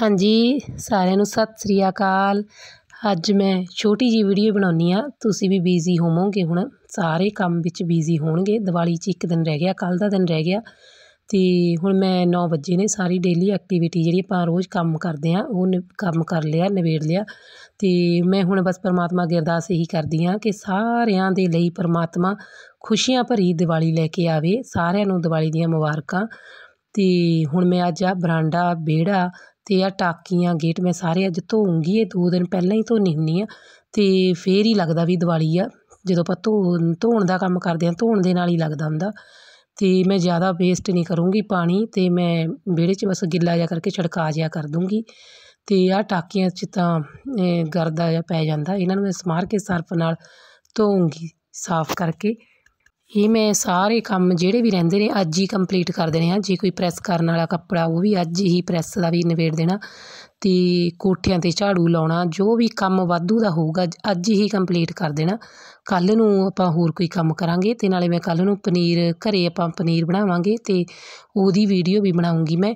ਹਾਂਜੀ ਸਾਰਿਆਂ ਨੂੰ ਸਤਿ ਸ੍ਰੀ ਅਕਾਲ ਅੱਜ ਮੈਂ ਛੋਟੀ ਜੀ ਵੀਡੀਓ ਬਣਾਉਣੀ ਆ ਤੁਸੀਂ ਵੀ ਬੀਜ਼ੀ ਹੋਵੋਗੇ ਹੁਣ ਸਾਰੇ ਕੰਮ ਵਿੱਚ ਬੀਜ਼ੀ ਹੋਣਗੇ ਦੀਵਾਲੀ 'ਚ ਇੱਕ ਦਿਨ ਰਹਿ ਗਿਆ ਕੱਲ ਦਾ ਦਿਨ ਰਹਿ ਗਿਆ ਤੇ ਹੁਣ ਮੈਂ 9 ਵਜੇ ਨੇ ਸਾਰੀ ਡੇਲੀ ਐਕਟੀਵਿਟੀ ਜਿਹੜੀ ਆਪਾਂ ਰੋਜ਼ ਕੰਮ ਕਰਦੇ ਆ ਉਹ ਕੰਮ ਕਰ ਲਿਆ ਨਿਬੇੜ ਲਿਆ ਤੇ ਮੈਂ ਹੁਣ ਬਸ ਪਰਮਾਤਮਾ ਅੱਗੇ ਅਰਦਾਸ ਇਹੀ ਕਰਦੀ ਆ ਕਿ ਸਾਰਿਆਂ ਦੇ ਲਈ ਪਰਮਾਤਮਾ ਖੁਸ਼ੀਆਂ ਭਰੀ ਦੀਵਾਲੀ ਲੈ ਕੇ ਆਵੇ ਸਾਰਿਆਂ ਨੂੰ ਦੀਵਾਲੀ ਦੀਆਂ ਮੁਬਾਰਕਾਂ ਤੇ ਹੁਣ ਮੈਂ ਅੱਜ ਆ ਬਰਾਂਡਾ ਬੇੜਾ ਅਤੇ ਆਹ ਟਾਕੀਆਂ ਗੇਟ ਮੈਂ ਸਾਰੇ ਅੱਜ ਧੋਊਂਗੀ ਇਹ ਦੋ ਦਿਨ ਪਹਿਲਾਂ ਹੀ ਧੋਣੀ ਹੁੰਦੀ ਹਾਂ ਅਤੇ ਫਿਰ ਹੀ ਲੱਗਦਾ ਵੀ ਦਿਵਾਲੀ ਆ ਜਦੋਂ ਆਪਾਂ ਧੋ ਧੋਣ ਦਾ ਕੰਮ ਕਰਦੇ ਹਾਂ ਧੋਣ ਦੇ ਨਾਲ ਹੀ ਲੱਗਦਾ ਹੁੰਦਾ ਅਤੇ ਮੈਂ ਜ਼ਿਆਦਾ ਵੇਸਟ ਨਹੀਂ ਕਰੂੰਗੀ ਪਾਣੀ ਅਤੇ ਮੈਂ ਵਿਹੜੇ 'ਚ ਬਸ ਗਿੱਲਾ ਜਿਹਾ ਕਰਕੇ ਛਿੜਕਾਅ ਜਿਹਾ ਕਰ ਦੂੰਗੀ ਅਤੇ ਆਹ ਟਾਕੀਆਂ 'ਚ ਤਾਂ ਗਰਦਾ ਜਿਹਾ ਪੈ ਜਾਂਦਾ ਇਹਨਾਂ ਨੂੰ ਮੈਂ ਸਮਾਰ ਕੇ ਸਰਫ ਨਾਲ ਧੋਊਂਗੀ ਸਾਫ਼ ਕਰਕੇ ਇਹ ਮੈਂ ਸਾਰੇ ਕੰਮ ਜਿਹੜੇ ਵੀ ਰਹਿੰਦੇ ਨੇ ਅੱਜ ਹੀ ਕੰਪਲੀਟ ਕਰ ਦੇਣੇ ਆ ਜੇ ਕੋਈ ਪ੍ਰੈਸ ਕਰਨ ਵਾਲਾ ਕੱਪੜਾ ਉਹ ਵੀ ਅੱਜ ਹੀ ਪ੍ਰੈਸ ਦਾ ਵੀ ਨਿਬੇੜ ਦੇਣਾ ਤੇ ਕੋਠਿਆਂ 'ਤੇ ਝਾੜੂ ਲਾਉਣਾ ਜੋ ਵੀ ਕੰਮ ਵਾਧੂ ਦਾ ਹੋਊਗਾ ਅੱਜ ਹੀ ਕੰਪਲੀਟ ਕਰ ਦੇਣਾ ਕੱਲ ਨੂੰ ਆਪਾਂ ਹੋਰ ਕੋਈ ਕੰਮ ਕਰਾਂਗੇ ਤੇ ਨਾਲੇ ਮੈਂ ਕੱਲ ਨੂੰ ਪਨੀਰ ਘਰੇ ਆਪਾਂ ਪਨੀਰ ਬਣਾਵਾਂਗੇ ਤੇ ਉਹਦੀ ਵੀਡੀਓ ਵੀ ਬਣਾਉਂਗੀ ਮੈਂ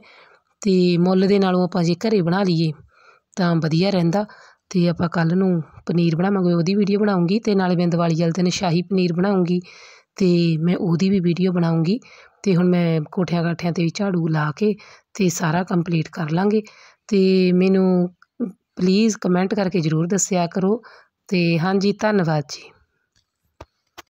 ਤੇ ਮੁੱਲ ਦੇ ਨਾਲੋਂ ਆਪਾਂ ਜੇ ਘਰੇ ਬਣਾ ਲਈਏ ਤਾਂ ਵਧੀਆ ਰਹਿੰਦਾ ਤੇ ਆਪਾਂ ਕੱਲ ਨੂੰ ਪਨੀਰ ਬਣਾਵਾਂਗੇ ਉਹਦੀ ਵੀਡੀਓ ਬਣਾਉਂਗੀ ਤੇ ਨਾਲੇ ਮੈਂ ਦੀਵਾਲੀ ਵਾਲੇ ਦਿਨ ਸ਼ਾਹੀ ਪਨੀਰ ਬਣਾਉਂਗੀ ਤੇ ਮੈਂ ਉਹਦੀ ਵੀ ਵੀਡੀਓ ਬਣਾਉਂਗੀ ਤੇ ਹੁਣ ਮੈਂ ਕੋਠਿਆਂ ਕਾਠਿਆਂ 'ਤੇ ਵੀ ਝਾੜੂ ਲਾ ਕੇ ਤੇ ਸਾਰਾ ਕੰਪਲੀਟ ਕਰ ਲਾਂਗੇ ਤੇ ਮੈਨੂੰ ਪਲੀਜ਼ ਕਮੈਂਟ ਕਰਕੇ ਜ਼ਰੂਰ ਦੱਸਿਆ ਕਰੋ ਤੇ ਹਾਂਜੀ ਧੰਨਵਾਦ ਜੀ